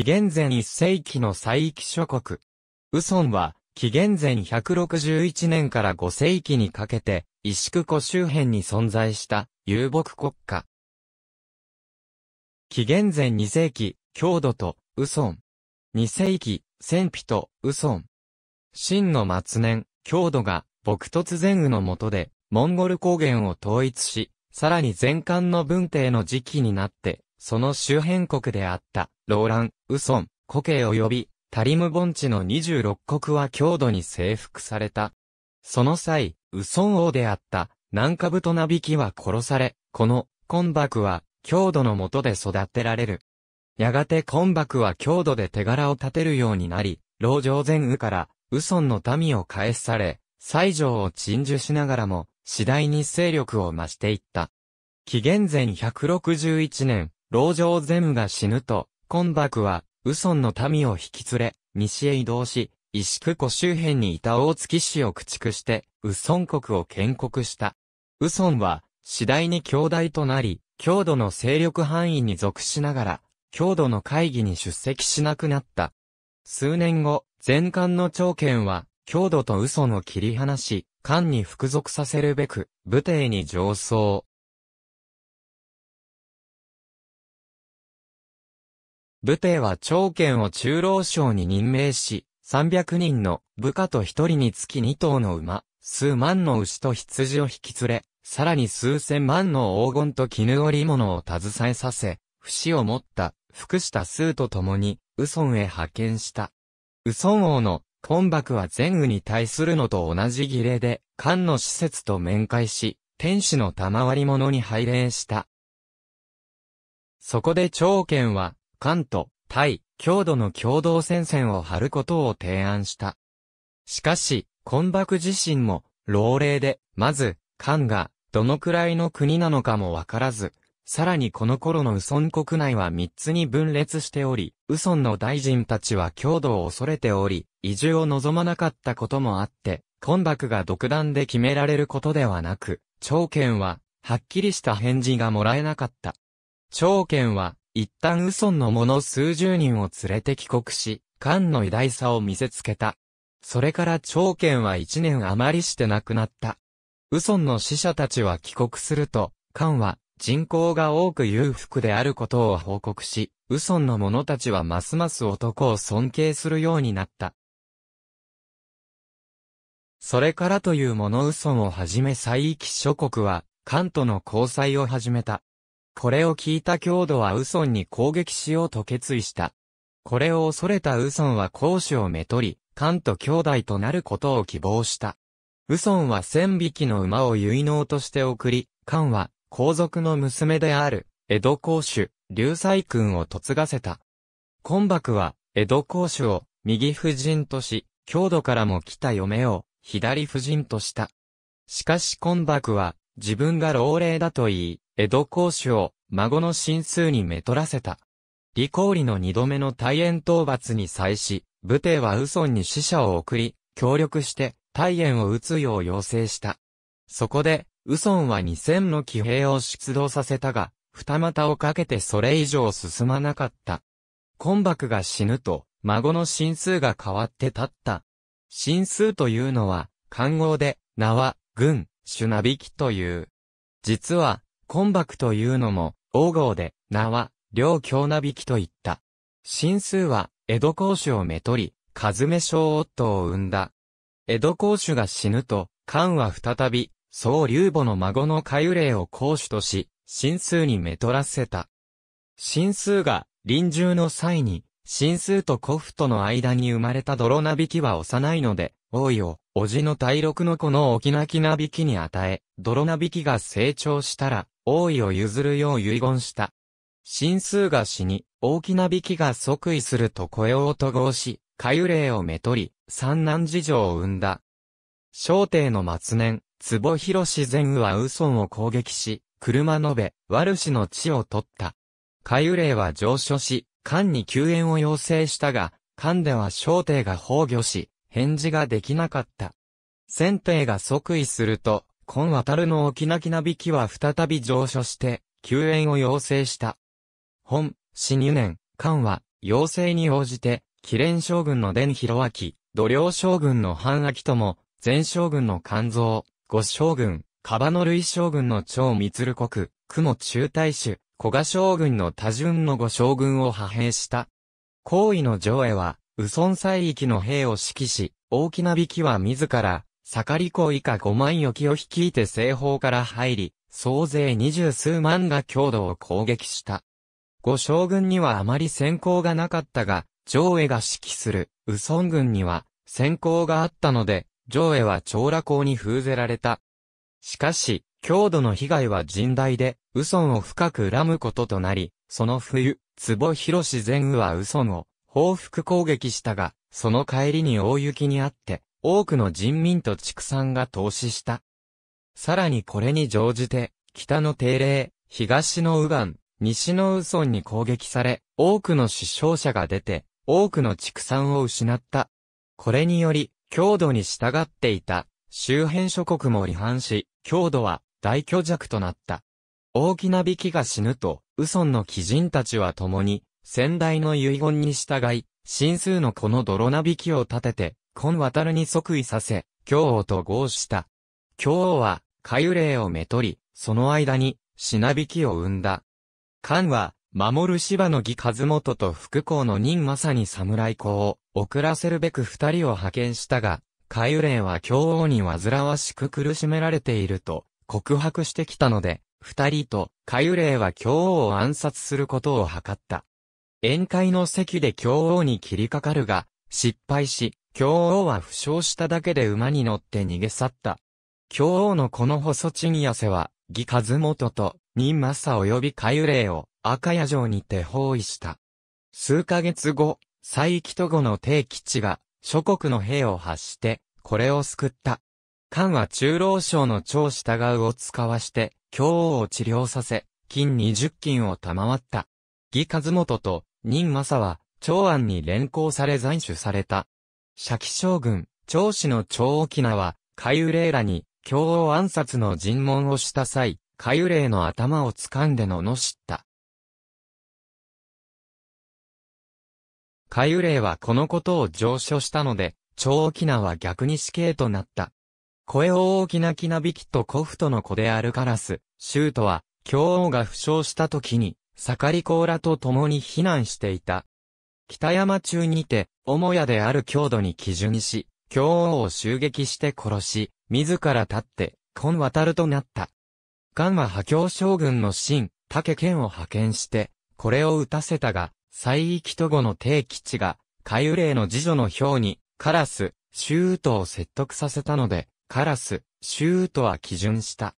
紀元前1世紀の西域諸国。ウソンは、紀元前161年から5世紀にかけて、石久湖周辺に存在した遊牧国家。紀元前2世紀、郷土とウソン。2世紀、戦費とウソン。真の末年、郷土が牧突前雨の下で、モンゴル高原を統一し、さらに前漢の文帝の時期になって、その周辺国であった、ローラン、ウソン、コケ及び、タリム盆地の26国は強度に征服された。その際、ウソン王であった、南下ブとなびきは殺され、この、コンバクは、強度の下で育てられる。やがてコンバクは強度で手柄を立てるようになり、老城前右から、ウソンの民を返され、西条を鎮守しながらも、次第に勢力を増していった。紀元前161年、老城ゼムが死ぬと、バクは、ウソンの民を引き連れ、西へ移動し、石久湖周辺にいた大月氏を駆逐して、ウソン国を建国した。ウソンは、次第に兄弟となり、郷土の勢力範囲に属しながら、郷土の会議に出席しなくなった。数年後、前漢の長剣は、郷土とウソンを切り離し、漢に服属させるべく、武帝に上層。武帝は長剣を中老将に任命し、300人の部下と1人につき2頭の馬、数万の牛と羊を引き連れ、さらに数千万の黄金と絹織物を携えさせ、不死を持った、服した数と共に、ウソンへ派遣した。ウソン王の、根幕は前雨に対するのと同じ儀礼で、漢の施設と面会し、天使の賜り物に拝礼した。そこで長剣は、関東、タイ、度の共同戦線を張ることを提案した。しかし、根幕自身も、老齢で、まず、関が、どのくらいの国なのかもわからず、さらにこの頃のウソン国内は三つに分裂しており、ウソンの大臣たちは強度を恐れており、移住を望まなかったこともあって、根幕が独断で決められることではなく、長剣は、はっきりした返事がもらえなかった。長剣は、一旦ウソンの者数十人を連れて帰国し、漢の偉大さを見せつけた。それから長剣は一年余りして亡くなった。ウソンの死者たちは帰国すると、漢は人口が多く裕福であることを報告し、ウソンの者たちはますます男を尊敬するようになった。それからというものウソンをはじめ西域諸国は、関東の交際を始めた。これを聞いた郷土はウソンに攻撃しようと決意した。これを恐れたウソンは公主をめとり、カと兄弟となることを希望した。ウソンは千匹の馬を結納として送り、カは皇族の娘である、江戸公主、龍斎君を嫁がせた。今幕は、江戸公主を右夫人とし、郷土からも来た嫁を左夫人とした。しかし今幕は、自分が老齢だと言い、江戸公主を孫の真数にめとらせた。李光理の二度目の大炎討伐に際し、武帝は右尊に使者を送り、協力して大炎を撃つよう要請した。そこで、右尊は二千の騎兵を出動させたが、二股をかけてそれ以上進まなかった。昆爆が死ぬと、孫の真数が変わって立った。真数というのは、漢語で、名は、軍、主なびきという。実は、コンバクというのも、王号で、名は、両京なびきと言った。神数は、江戸公主をめとり、数目小夫を生んだ。江戸公主が死ぬと、漢は再び、総竜母の孫の海霊を公主とし、神数にめとらせた。神数が、臨終の際に、神数と古父との間に生まれた泥なびきは幼いので、王位を、おじの大六の子の沖なきなびきに与え、泥なびきが成長したら、王位を譲るよう遺言した。神数が死に、大きな引きが即位すると声を統合し、下幽霊をめとり、三男事情を生んだ。小帝の末年、坪広前雨は右孫を攻撃し、車延べ、ワル氏の地を取った。下幽霊は上書し、官に救援を要請したが、官では小帝が崩御し、返事ができなかった。先帝が即位すると、今渡るの沖縄きなびきは再び上書して、救援を要請した。本、死入年、官は、要請に応じて、貴蓮将軍の伝広明、土領将軍の半明とも、前将軍の肝臓、五将軍、カバ類将軍の長光国、雲中大主、古賀将軍の多順の五将軍を派兵した。行為の上へは、右尊西域の兵を指揮し、大きな引きは自ら、盛り子以下5万余機を率いて西方から入り、総勢二十数万が強度を攻撃した。五将軍にはあまり先行がなかったが、上衛が指揮する、右尊軍には、先行があったので、上衛は長羅港に封ぜられた。しかし、強度の被害は甚大で、右尊を深く恨むこととなり、その冬、坪広前右は右尊を報復攻撃したが、その帰りに大雪にあって、多くの人民と畜産が投資した。さらにこれに乗じて、北の定例、東の右岸、西の右村に攻撃され、多くの死傷者が出て、多くの畜産を失った。これにより、強度に従っていた、周辺諸国も離反し、強度は大巨弱となった。大きな引きが死ぬと、右村の貴人たちは共に、先代の遺言に従い、真数のこの泥なびきを立てて、今渡るに即位させ、京王と合した。京王は、下遊霊をめとり、その間に、品引きを生んだ。漢は、守る芝の義和元と副公の任まさに侍公を遅らせるべく二人を派遣したが、海遊霊は京王に煩わしく苦しめられていると告白してきたので、二人と海遊霊は京王を暗殺することを図った。宴会の席で京王に切りかかるが、失敗し、京王は負傷しただけで馬に乗って逃げ去った。京王のこの細に痩せは、義和元と、任正及び海霊を赤谷城にて包囲した。数ヶ月後、西域と後の定吉が諸国の兵を発して、これを救った。漢は中老将の長従うを使わして、京王を治療させ、金二十金を賜った。義和元と任正は、長安に連行され斬守された。シャキ将軍、長子の長沖縄、ユレイらに、京王暗殺の尋問をした際、カユレイの頭を掴んで罵った。カユレイはこのことを上書したので、長沖縄は逆に死刑となった。声を大きなきなびきと古父との子であるカラス、シュートは、京王が負傷した時に、盛り甲ラと共に避難していた。北山中にて、母屋である郷土に基準し、京王を襲撃して殺し、自ら立って、今渡るとなった。漢は破京将軍の秦、竹剣を派遣して、これを打たせたが、西域都後の定吉が、海霊の次女の兵に、カラス、周トを説得させたので、カラス、周トは基準した。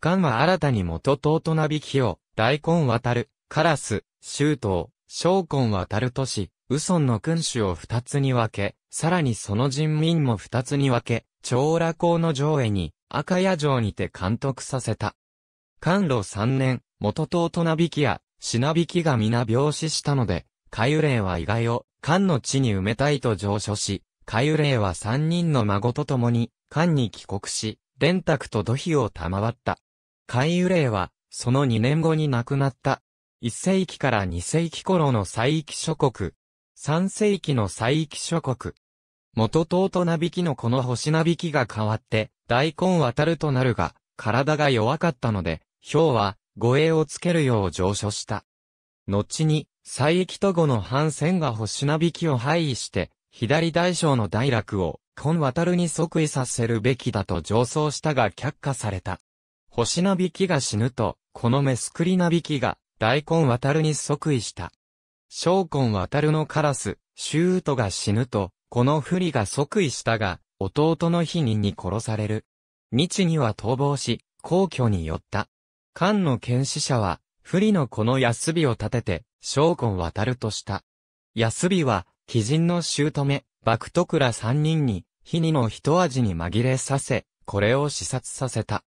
漢は新たに元弟なびきを、大根渡る、カラス、周を、将魂はタルトし、ウソンの君主を二つに分け、さらにその人民も二つに分け、長羅公の上へに、赤屋城にて監督させた。官路三年、元となびきや、品引きが皆病死したので、海幽霊は意外を、官の地に埋めたいと上書し、海幽霊は三人の孫と共に、官に帰国し、電卓と土肥を賜った。海幽霊は、その二年後に亡くなった。1世紀から2世紀頃の西域諸国、3世紀の西域諸国。元東となびきのこの星なびきが変わって、大根渡るとなるが、体が弱かったので、氷は、護衛をつけるよう上書した。後に、西域と後の反戦が星なびきを廃位して、左大将の大楽を、今渡るに即位させるべきだと上奏したが却下された。星なびきが死ぬと、このメスクリなびきが、大根渡るに即位した。将根渡るのカラス、周トが死ぬと、この不利が即位したが、弟の日にに殺される。日には逃亡し、皇居に寄った。漢の剣士者は、不利のこの安日を立てて、将根渡るとした。安日は、貴人の姑、幕徳ら三人に、日にの一味に紛れさせ、これを視察させた。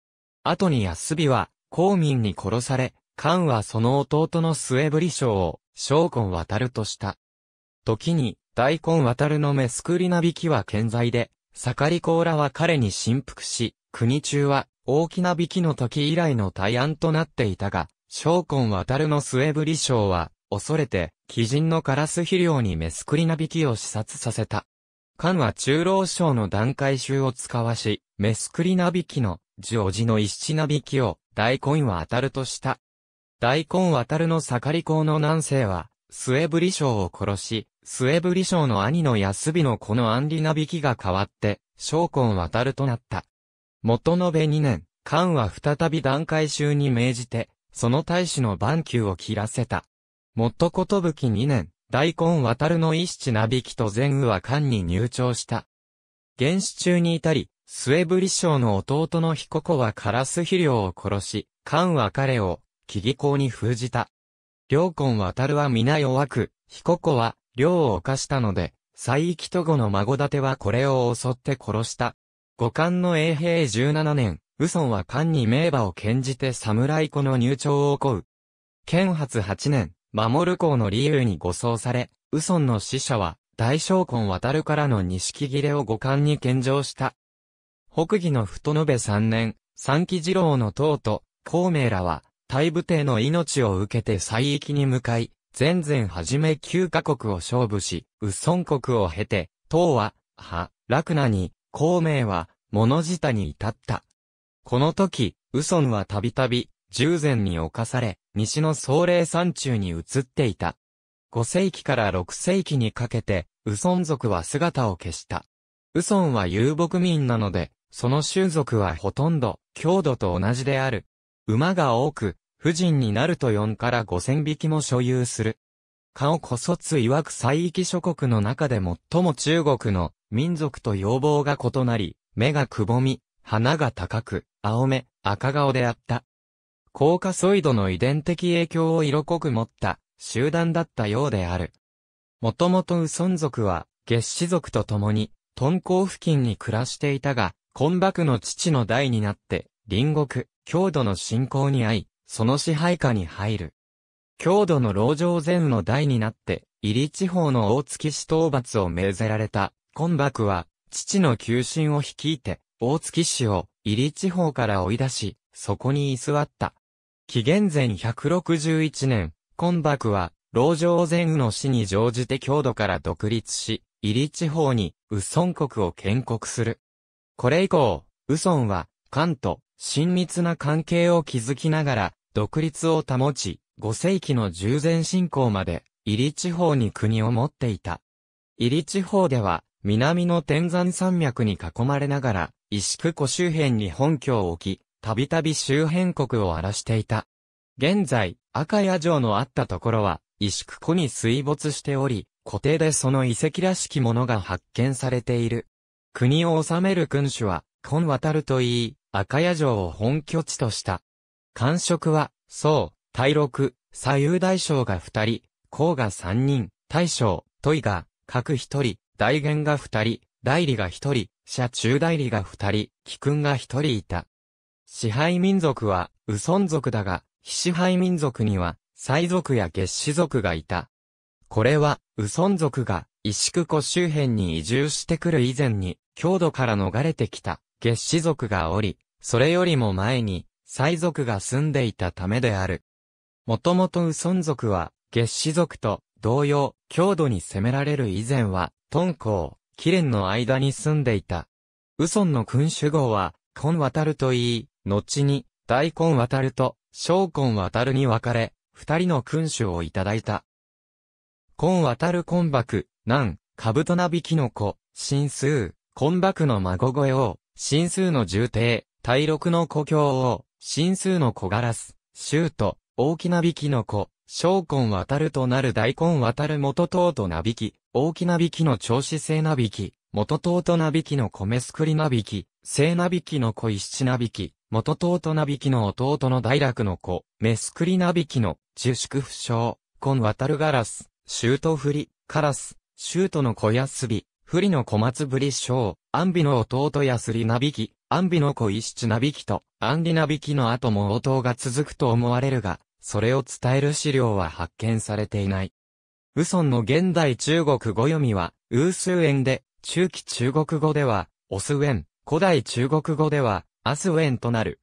後に安日は、公民に殺され、漢はその弟の末振将を、将根渡るとした。時に、大根渡るのメスクリなびきは健在で、盛り甲羅は彼に振幅し、国中は、大きなビきの時以来の対案となっていたが、将根渡るの末振将は、恐れて、鬼人のカラス肥料にメスクリナビきを視察させた。漢は中老将の段階集を使わし、メスクリナビきの、ジョージの一七な引きを、大根は当たるとした。大根渡るの盛り校の南西は、末振り将を殺し、末振り将の兄の安日のこの安里なびきが変わって、将根渡るとなった。元延べ二年、漢は再び段階衆に命じて、その大使の番球を切らせた。元ことぶき二年、大根渡るの一七なびきと前雨は漢に入庁した。原始中に至り、末振将の弟の彦子はカラス肥料を殺し、漢は彼を義港に封じた。両根渡るは皆弱く、彦子は、両を犯したので、西域と後の孫立てはこれを襲って殺した。五冠の永平十七年、ウソンは官に名馬を献じて侍子の入庁を請う。建発八年、守る公の理由に護送され、ウソンの死者は、大将根渡るからの錦切れを五冠に献上した。北義の太延三年、三木次郎の党と、孔明らは、大部帝の命を受けて西域に向かい、前々はじめ9カ国を勝負し、ウソン国を経て、唐は、は、クナに、孔明は、物舌に至った。この時、ウソンはたびたび、従前に侵され、西の僧霊山中に移っていた。5世紀から6世紀にかけて、ウソン族は姿を消した。ウソンは遊牧民なので、その種族はほとんど、郷土と同じである。馬が多く、婦人になると4から5000匹も所有する。カオコソツ曰く西域諸国の中で最も中国の民族と要望が異なり、目がくぼみ、鼻が高く、青目、赤顔であった。高カソイドの遺伝的影響を色濃く持った集団だったようである。もともとウソン族は月子族と共に、トンコ付近に暮らしていたが、根クの父の代になって、隣国、郷土の信仰に合い、その支配下に入る。郷土の老城前の代になって、入り地方の大月市討伐を命ぜられた、今幕は、父の求心を率いて、大月市を入り地方から追い出し、そこに居座った。紀元前161年、今幕は、老城前の死に乗じて郷土から独立し、入り地方に、ウソン国を建国する。これ以降、ウソンは、関東、親密な関係を築きながら、独立を保ち、5世紀の従前信仰まで、イリ地方に国を持っていた。イリ地方では、南の天山山脈に囲まれながら、石久湖周辺に本拠を置き、たびたび周辺国を荒らしていた。現在、赤谷城のあったところは、石久湖に水没しており、固定でその遺跡らしきものが発見されている。国を治める君主は、今渡るといい、赤谷城を本拠地とした。官職は、宋、大六、左右大将が二人、甲が三人、大将、都井が、各一人、大元が二人、代理が一人、社中代理が二人、貴君が一人いた。支配民族は、ウソン族だが、非支配民族には、西族や月氏族がいた。これは、ウソン族が、石久湖周辺に移住してくる以前に、郷土から逃れてきた、月子族がおり、それよりも前に、祭族が住んでいたためである。もともとウソン族は、月子族と同様、強度に攻められる以前は、敦煌、キレンの間に住んでいた。ウソンの君主号は、コン渡ると言い、後に、大根渡ると、小根渡るに分かれ、二人の君主をいただいた。コ渡るク、幕、南、カブトナビキノコ、新数、バ幕の孫越王、神数の重帝、大陸の故郷王、神数の小ガラス、シュート、大きな引きの子、小根渡るとなる大根渡る元等となびき、大きな引きの調子性なびき、元等となびきの米すくりなびき、性なびきの子七なびき、元等となびきの弟の大楽の子、メスクリなびきの、樹粛不詳、根渡るガラス、シュート振り、カラス、シュートの小安び、不利の小松ぶり将、アンビの弟やすりなびき、アンビの子石地なびきと、アンリなびきの後も応答が続くと思われるが、それを伝える資料は発見されていない。ウソンの現代中国語読みは、ウースウエンで、中期中国語では、オスウェン、古代中国語では、アスウェンとなる。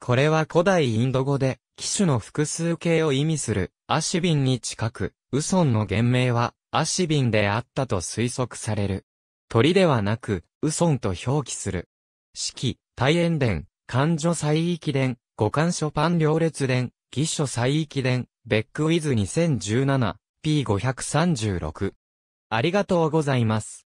これは古代インド語で、機種の複数形を意味する、アシビンに近く、ウソンの原名は、アシビンであったと推測される。鳥ではなく、ウソンと表記する。四季、大炎伝、漢女最域伝、五冠書パン両列伝、義書最域伝、ベックウィズ 2017P536。ありがとうございます。